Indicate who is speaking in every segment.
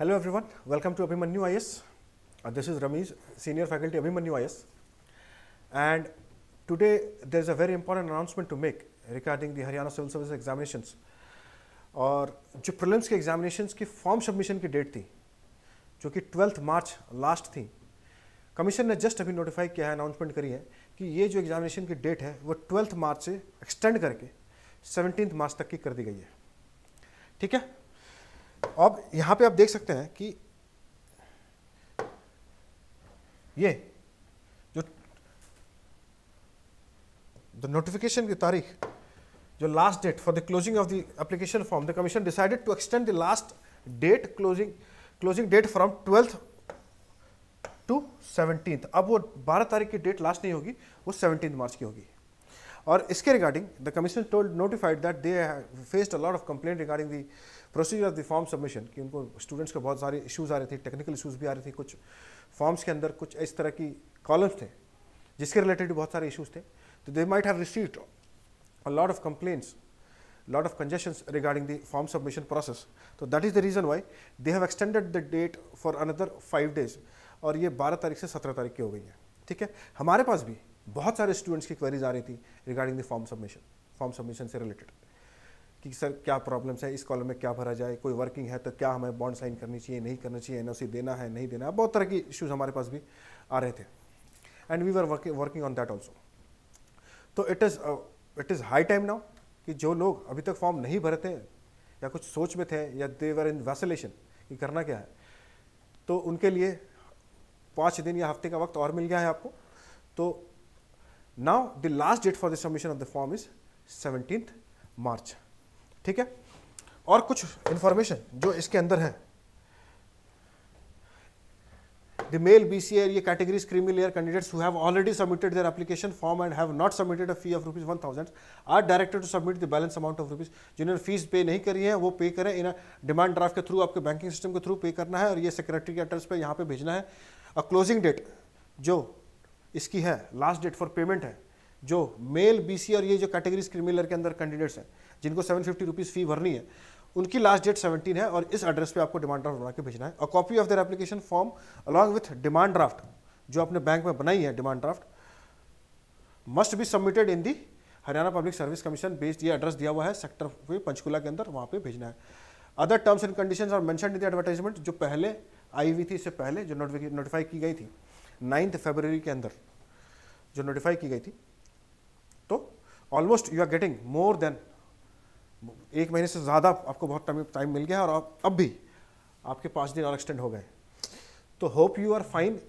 Speaker 1: Hello everyone welcome to Abhimanyu IAS this is Rameez senior faculty Abhimanyu IAS and today there is a very important announcement to make regarding the Haryana civil service examinations और जो prelims के examination की form submission की date थी जो कि twelfth March last थी commission ने जस्ट अभी नोटिफाई किया है अनाउंसमेंट करी है कि ये जो एग्जामिनेशन की डेट है वो ट्वेल्थ मार्च से एक्सटेंड करके सेवनटीन मार्च तक की कर दी गई है ठीक है अब यहां पे आप देख सकते हैं कि ये जो द नोटिफिकेशन की तारीख जो last date for the closing of the application form the commission decided to extend the last date closing closing date from twelfth to seventeen अब वो बारह तारीख की डेट लास्ट नहीं होगी वो सेवनटीन मार्च की होगी और इसके regarding the commission told notified that they faced a lot of complaint regarding the procedure of the form submission कि उनको स्टूडेंट्स को बहुत सारे इशूज़ आ रहे थे टेक्निकल इशूज़ भी आ रहे थे कुछ फॉर्म्स के अंदर कुछ इस तरह की कॉलम्स थे जिसके रिलेटेड बहुत सारे इशूज़ थे तो they might have received a lot of complaints lot of congestion regarding the form submission process तो that is the reason why they have extended the date for another five days और ये बारह तारीख से सत्रह तारीख की हो गई है ठीक है हमारे पास भी बहुत सारे स्टूडेंट्स की क्वेरीज आ रही थी regarding the form submission form submission से रिलेटेड कि सर क्या प्रॉब्लम्स है इस कॉलम में क्या भरा जाए कोई वर्किंग है तो क्या हमें बॉन्ड साइन करनी चाहिए नहीं करनी चाहिए एनओसी देना है नहीं देना है बहुत तरह के इश्यूज हमारे पास भी आ रहे थे and we are working on that also तो it is it is high time now कि जो लोग अभी तक फॉर्म नहीं भरे थे या कुछ सोच में थे या दे वर इन वैसलेशन कि करना क्या है तो उनके लिए पाँच दिन या हफ्ते का वक्त और मिल गया है आपको तो now the last date for the submission of the form is seventeenth March ठीक है और कुछ इंफॉर्मेशन जो इसके अंदर है द मेल बी सी एर ये categories creamy layer candidates have already submitted their application form and have not submitted fee of rupees one thousand are directed to submit the balance amount of rupees जिन्होंने फीस pay नहीं करी है वो pay करें in demand draft के through आपके banking system के थ्रू पे करना है और ये सेक्रेटरी के एड्रेस पर यहाँ पे भेजना है अ क्लोजिंग डेट जो इसकी है लास्ट डेट फॉर पेमेंट है जो मेल बीसी और ये जो कैटेगरी क्रिमिलर के अंदर कैंडिडेट्स हैं जिनको सेवन फिफ्टी रुपीज़ फ़ी भरनी है उनकी लास्ट डेट 17 है और इस एड्रेस पे आपको डिमांड ड्राफ्ट बना के भेजना है और copy of their application form along with demand draft जो आपने बैंक में बनाई है demand draft must be submitted in the Haryana public service commission based ये एड्रेस दिया हुआ है सेक्टर पंचकूला के अंदर वहाँ पर भेजना है other terms and condition are mention in the advertisement जो पहले आई हुई थी इससे पहले जो नोटिफाई की गई थी नाइन्थ फेबररी के अंदर जो नोटिफाई की गई थी तो almost you are getting more than एक महीने से ज़्यादा आपको बहुत टाइम टाइम मिल गया और अब अब भी आपके पाँच दिन और एक्सटेंड हो गए तो hope you are fine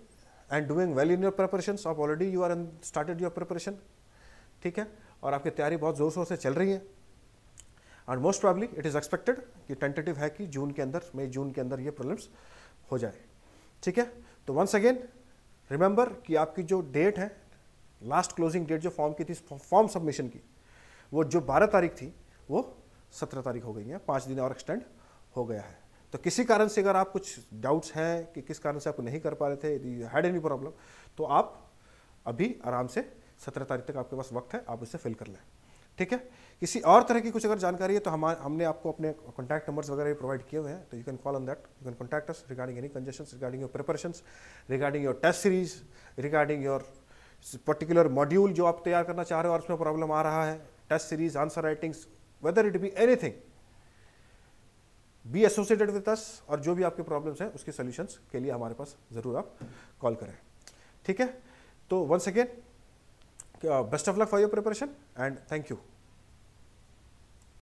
Speaker 1: and doing well in your preparation आप already you are started your preparation ठीक है और आपकी तैयारी बहुत ज़ोर शोर से चल रही है and most probably it is expected कि टेंटेटिव है कि जून के अंदर मई जून के अंदर ये प्रॉब्लम्स हो जाए ठीक है तो वंस अगेन रिमेंबर कि आपकी जो डेट है लास्ट क्लोजिंग डेट जो फॉर्म की थी फॉर्म सबमिशन की वो जो बारह तारीख थी वो सत्रह तारीख हो गई है पाँच दिन और एक्सटेंड हो गया है तो किसी कारण से अगर आप कुछ डाउट्स हैं कि किस कारण से आप नहीं कर पा रहे थे यदि हैड एनी प्रॉब्लम तो आप अभी आराम से सत्रह तारीख तक आपके पास वक्त है आप उसे फिल कर लें ठीक है किसी और तरह की कुछ अगर जानकारी है तो हम हमने आपको अपने कॉन्टैक्ट नंबर्स वगैरह भी प्रोवाइड किए हुए हैं तो you can call on that you can contact us regarding any congestion regarding your preparation regarding your test series regarding your particular module जो आप तैयार करना चाह रहे हो और उसमें प्रॉब्लम आ रहा है test series answer writings whether it be anything be associated with us और जो भी आपके प्रॉब्लम्स हैं उसके सोल्यूशंस के लिए हमारे पास ज़रूर आप कॉल करें ठीक है तो once again Uh, best of luck for your preparation and thank you.